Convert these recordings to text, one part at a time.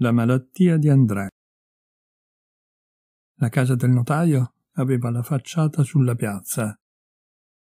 La malattia di André. La casa del notaio aveva la facciata sulla piazza.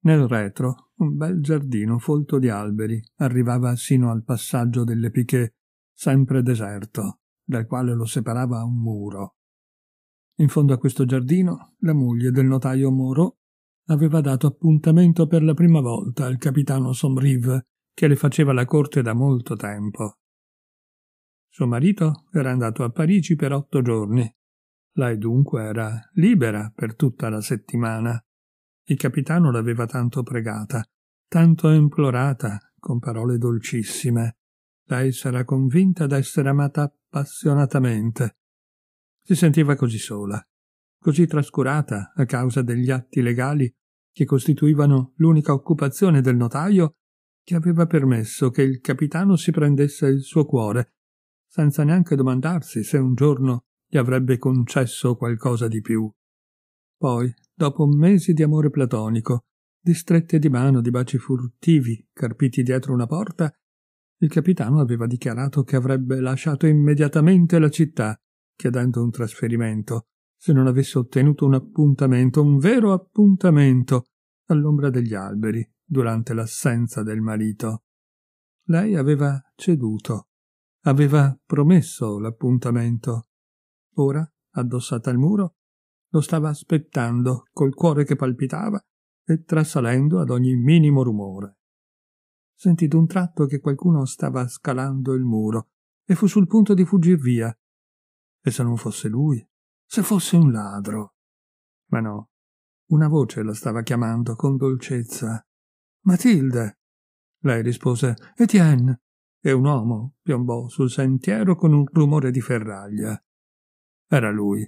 Nel retro un bel giardino folto di alberi arrivava sino al passaggio delle piche, sempre deserto, dal quale lo separava un muro. In fondo a questo giardino la moglie del notaio Moro aveva dato appuntamento per la prima volta al capitano Somrive, che le faceva la corte da molto tempo. Suo marito era andato a Parigi per otto giorni. Lei dunque era libera per tutta la settimana. Il capitano l'aveva tanto pregata, tanto implorata, con parole dolcissime. Lei s'era convinta d'essere amata appassionatamente. Si sentiva così sola, così trascurata a causa degli atti legali che costituivano l'unica occupazione del notaio che aveva permesso che il capitano si prendesse il suo cuore senza neanche domandarsi se un giorno gli avrebbe concesso qualcosa di più. Poi, dopo mesi di amore platonico, di strette di mano, di baci furtivi, carpiti dietro una porta, il capitano aveva dichiarato che avrebbe lasciato immediatamente la città, chiedendo un trasferimento, se non avesse ottenuto un appuntamento, un vero appuntamento, all'ombra degli alberi, durante l'assenza del marito. Lei aveva ceduto, Aveva promesso l'appuntamento. Ora, addossata al muro, lo stava aspettando col cuore che palpitava e trasalendo ad ogni minimo rumore. Sentì d'un tratto che qualcuno stava scalando il muro e fu sul punto di fuggir via. E se non fosse lui? Se fosse un ladro? Ma no, una voce la stava chiamando con dolcezza. Matilde! Lei rispose Etienne, e un uomo piombò sul sentiero con un rumore di ferraglia. Era lui.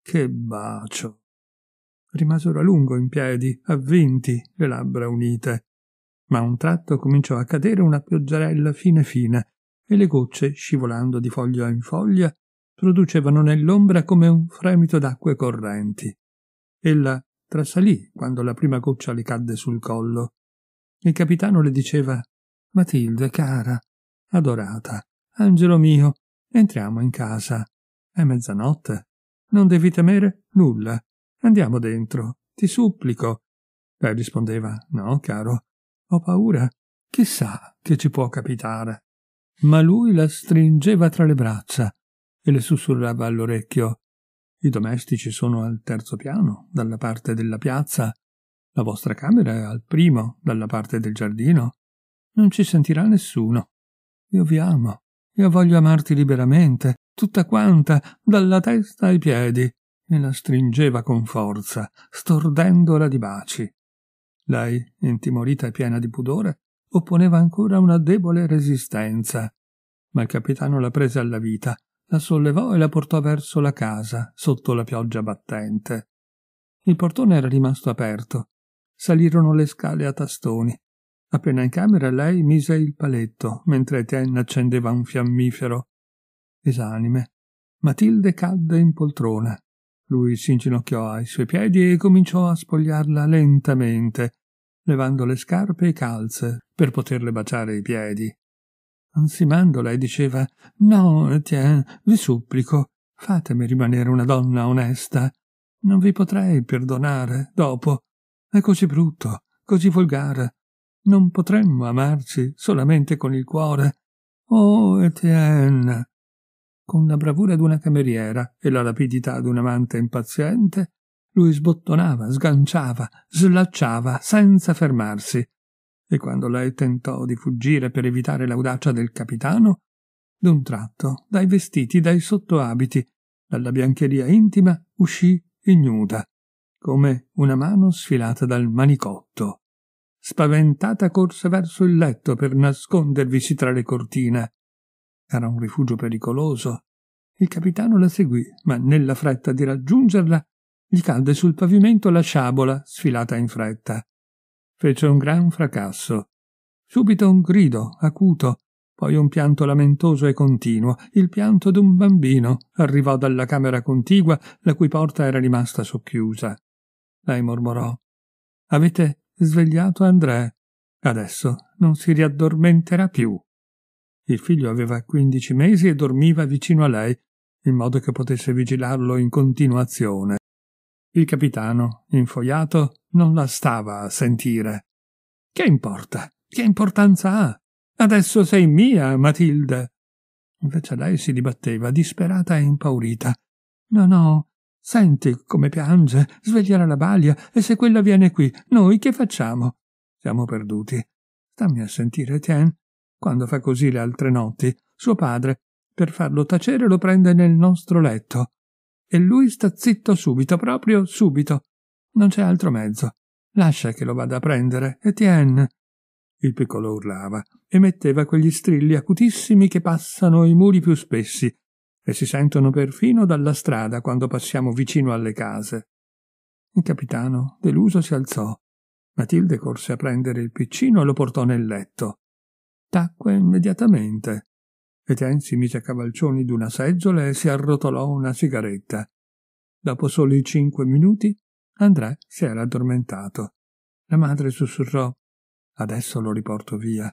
Che bacio! Rimasero a lungo in piedi, avvinti, le labbra unite. Ma a un tratto cominciò a cadere una pioggerella fine fine e le gocce, scivolando di foglia in foglia, producevano nell'ombra come un fremito d'acque correnti. Ella trasalì quando la prima goccia le cadde sul collo. Il capitano le diceva Matilde, cara, Adorata, angelo mio, entriamo in casa. È mezzanotte. Non devi temere nulla. Andiamo dentro, ti supplico. Lei rispondeva, no, caro, ho paura. Chissà che ci può capitare. Ma lui la stringeva tra le braccia e le sussurrava all'orecchio. I domestici sono al terzo piano, dalla parte della piazza. La vostra camera è al primo, dalla parte del giardino. Non ci sentirà nessuno. Io vi amo. Io voglio amarti liberamente, tutta quanta, dalla testa ai piedi. E la stringeva con forza, stordendola di baci. Lei, intimorita e piena di pudore, opponeva ancora una debole resistenza. Ma il capitano la prese alla vita, la sollevò e la portò verso la casa, sotto la pioggia battente. Il portone era rimasto aperto. Salirono le scale a tastoni. Appena in camera lei mise il paletto, mentre Etienne accendeva un fiammifero. Esanime. Matilde cadde in poltrona. Lui si inginocchiò ai suoi piedi e cominciò a spogliarla lentamente, levando le scarpe e calze per poterle baciare i piedi. Ansimando lei diceva No, Etienne, vi supplico, fatemi rimanere una donna onesta. Non vi potrei perdonare, dopo. È così brutto, così volgare, non potremmo amarci solamente con il cuore. Oh, Etienne! Con la bravura d'una cameriera e la rapidità d'un amante impaziente, lui sbottonava, sganciava, slacciava senza fermarsi. E quando lei tentò di fuggire per evitare l'audacia del capitano, d'un tratto, dai vestiti, dai sottoabiti, dalla biancheria intima, uscì ignuda, come una mano sfilata dal manicotto. Spaventata corse verso il letto per nascondervisi tra le cortine. Era un rifugio pericoloso. Il capitano la seguì, ma nella fretta di raggiungerla gli cadde sul pavimento la sciabola sfilata in fretta. Fece un gran fracasso. Subito un grido acuto, poi un pianto lamentoso e continuo, il pianto d'un bambino, arrivò dalla camera contigua, la cui porta era rimasta socchiusa. Lei mormorò Avete svegliato André. Adesso non si riaddormenterà più. Il figlio aveva quindici mesi e dormiva vicino a lei, in modo che potesse vigilarlo in continuazione. Il capitano, infoiato, non la stava a sentire. Che importa? Che importanza ha? Adesso sei mia, Matilde. Invece lei si dibatteva, disperata e impaurita. No, no, Senti come piange, sveglierà la balia, e se quella viene qui, noi che facciamo? Siamo perduti. Stammi a sentire, Tien. Quando fa così le altre notti, suo padre, per farlo tacere, lo prende nel nostro letto. E lui sta zitto subito, proprio subito. Non c'è altro mezzo. Lascia che lo vada a prendere, Etienne. Il piccolo urlava e metteva quegli strilli acutissimi che passano i muri più spessi, e si sentono perfino dalla strada quando passiamo vicino alle case. Il capitano, deluso, si alzò. Matilde corse a prendere il piccino e lo portò nel letto. Tacque immediatamente. Etienne si mise a cavalcioni d'una seggiola e si arrotolò una sigaretta. Dopo soli cinque minuti, André si era addormentato. La madre sussurrò Adesso lo riporto via.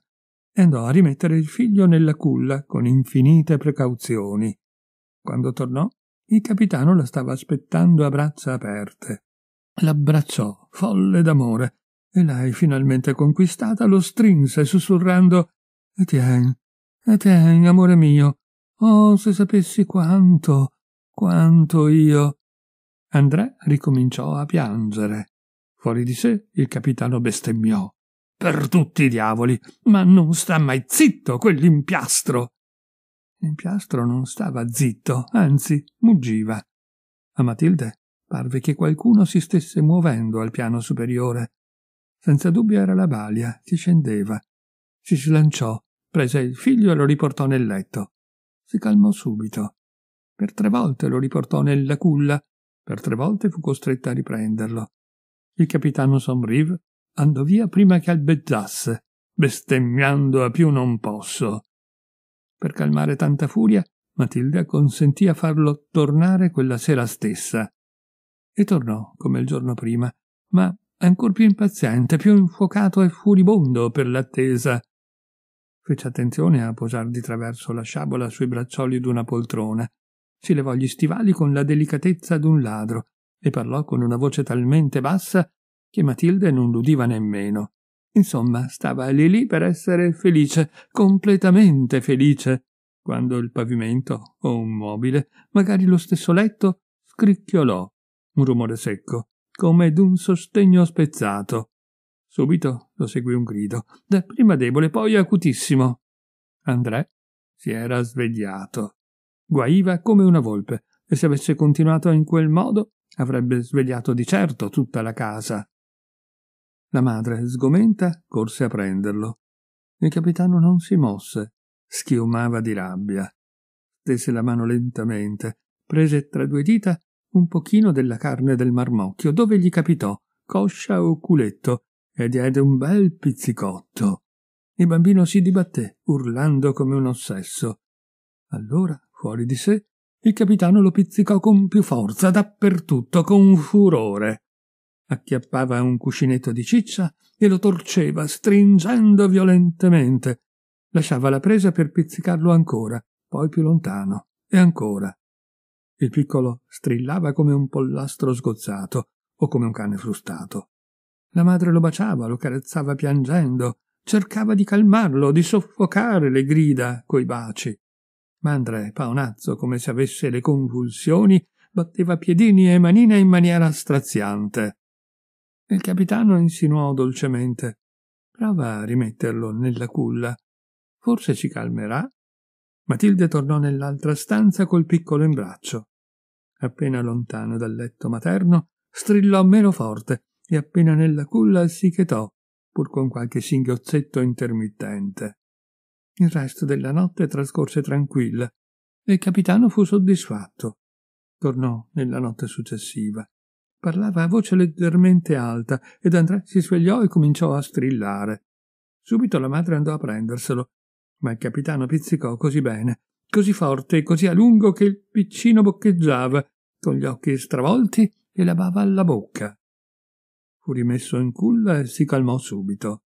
E andò a rimettere il figlio nella culla con infinite precauzioni. Quando tornò, il capitano la stava aspettando a braccia aperte. L'abbracciò, folle d'amore, e lei, finalmente conquistata, lo strinse sussurrando Etienne, Etienne, amore mio, oh, se sapessi quanto, quanto io. André ricominciò a piangere. Fuori di sé il capitano bestemmiò. Per tutti i diavoli, ma non sta mai zitto quell'impiastro! L'impiastro non stava zitto, anzi muggiva. A Matilde parve che qualcuno si stesse muovendo al piano superiore. Senza dubbio era la balia che scendeva. Si slanciò, prese il figlio e lo riportò nel letto. Si calmò subito. Per tre volte lo riportò nella culla, per tre volte fu costretta a riprenderlo. Il capitano Somrive andò via prima che albeggiasse, bestemmiando a più non posso. Per calmare tanta furia, Matilda consentì a farlo tornare quella sera stessa. E tornò, come il giorno prima, ma ancor più impaziente, più infuocato e furibondo per l'attesa. Fece attenzione a posar di traverso la sciabola sui braccioli d'una poltrona, si levò gli stivali con la delicatezza d'un ladro e parlò con una voce talmente bassa che Matilde non l'udiva nemmeno. Insomma, stava lì lì per essere felice, completamente felice, quando il pavimento o un mobile, magari lo stesso letto, scricchiolò, un rumore secco, come d'un sostegno spezzato. Subito lo seguì un grido, dapprima debole, poi acutissimo. André si era svegliato. Guaiva come una volpe, e se avesse continuato in quel modo avrebbe svegliato di certo tutta la casa. La madre, sgomenta, corse a prenderlo. Il capitano non si mosse, schiumava di rabbia. Stese la mano lentamente, prese tra due dita un pochino della carne del marmocchio, dove gli capitò, coscia o culetto, e diede un bel pizzicotto. Il bambino si dibatté, urlando come un ossesso. Allora, fuori di sé, il capitano lo pizzicò con più forza, dappertutto, con furore acchiappava un cuscinetto di ciccia e lo torceva, stringendo violentemente. Lasciava la presa per pizzicarlo ancora, poi più lontano, e ancora. Il piccolo strillava come un pollastro sgozzato o come un cane frustato. La madre lo baciava, lo carezzava piangendo, cercava di calmarlo, di soffocare le grida coi baci. Ma Andrea, paonazzo come se avesse le convulsioni, batteva piedini e manina in maniera straziante. Il capitano insinuò dolcemente Prova a rimetterlo nella culla. Forse ci calmerà. Matilde tornò nell'altra stanza col piccolo in braccio. Appena lontano dal letto materno, strillò meno forte e appena nella culla si chetò, pur con qualche singhiozzetto intermittente. Il resto della notte trascorse tranquilla e il capitano fu soddisfatto. Tornò nella notte successiva parlava a voce leggermente alta ed Andrea si svegliò e cominciò a strillare. Subito la madre andò a prenderselo, ma il capitano pizzicò così bene, così forte e così a lungo che il piccino boccheggiava, con gli occhi stravolti e la bava alla bocca. Fu rimesso in culla e si calmò subito.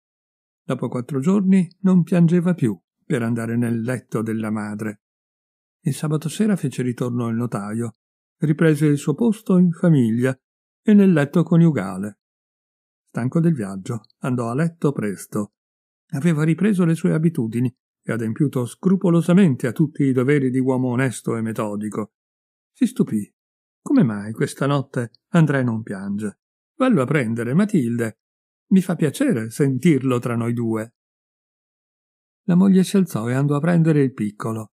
Dopo quattro giorni non piangeva più per andare nel letto della madre. Il sabato sera fece ritorno il notaio, riprese il suo posto in famiglia e nel letto coniugale. Stanco del viaggio, andò a letto presto. Aveva ripreso le sue abitudini e adempiuto scrupolosamente a tutti i doveri di uomo onesto e metodico. Si stupì. Come mai questa notte Andrea non piange? Vallo a prendere, Matilde. Mi fa piacere sentirlo tra noi due. La moglie si alzò e andò a prendere il piccolo.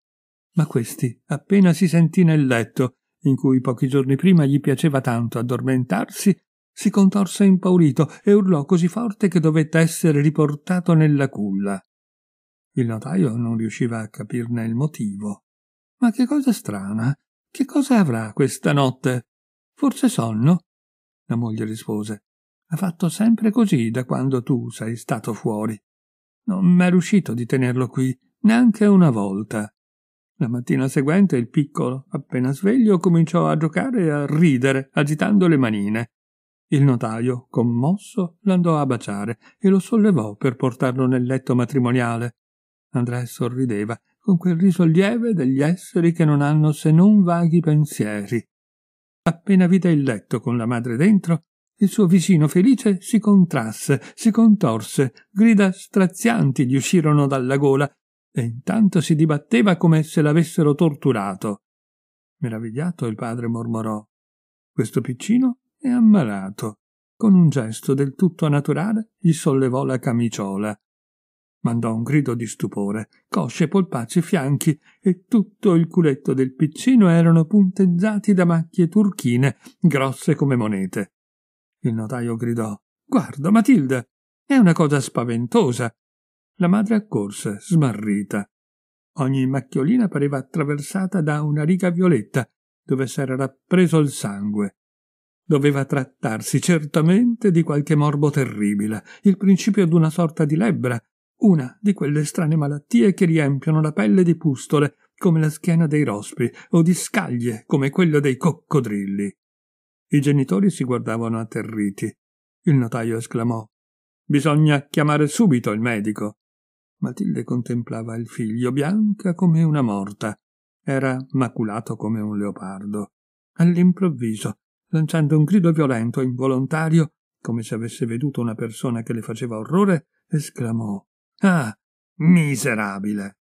Ma questi appena si sentì nel letto in cui pochi giorni prima gli piaceva tanto addormentarsi, si contorse impaurito e urlò così forte che dovette essere riportato nella culla. Il notaio non riusciva a capirne il motivo. Ma che cosa strana? Che cosa avrà questa notte? Forse sonno? La moglie rispose. Ha fatto sempre così da quando tu sei stato fuori. Non m'è riuscito di tenerlo qui neanche una volta. La mattina seguente il piccolo, appena sveglio, cominciò a giocare e a ridere, agitando le manine. Il notaio, commosso, l'andò a baciare e lo sollevò per portarlo nel letto matrimoniale. Andrea sorrideva con quel riso lieve degli esseri che non hanno se non vaghi pensieri. Appena vide il letto con la madre dentro, il suo vicino felice si contrasse, si contorse, grida strazianti gli uscirono dalla gola e intanto si dibatteva come se l'avessero torturato. Meravigliato il padre mormorò Questo piccino è ammalato. Con un gesto del tutto naturale gli sollevò la camiciola. Mandò un grido di stupore. Cosce, polpacci, fianchi e tutto il culetto del piccino erano punteggiati da macchie turchine, grosse come monete. Il notaio gridò Guarda, Matilde, è una cosa spaventosa. La madre accorse, smarrita. Ogni macchiolina pareva attraversata da una riga violetta, dove s'era rappreso il sangue. Doveva trattarsi certamente di qualche morbo terribile, il principio di una sorta di lebbra, una di quelle strane malattie che riempiono la pelle di pustole come la schiena dei rospi o di scaglie come quella dei coccodrilli. I genitori si guardavano atterriti. Il notaio esclamò Bisogna chiamare subito il medico. Matilde contemplava il figlio bianca come una morta. Era maculato come un leopardo. All'improvviso, lanciando un grido violento e involontario, come se avesse veduto una persona che le faceva orrore, esclamò Ah, miserabile!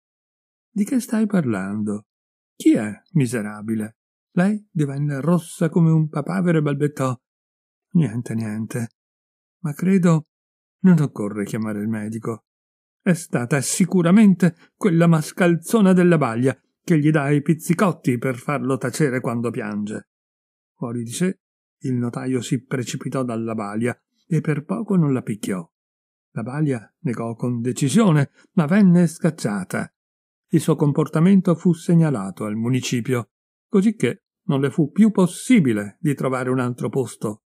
Di che stai parlando? Chi è miserabile? Lei divenne rossa come un papavero e balbettò. Niente, niente. Ma credo non occorre chiamare il medico. È stata sicuramente quella mascalzona della baglia che gli dà i pizzicotti per farlo tacere quando piange. Fuori di sé, il notaio si precipitò dalla balia e per poco non la picchiò. La balia negò con decisione, ma venne scacciata. Il suo comportamento fu segnalato al municipio, cosicché non le fu più possibile di trovare un altro posto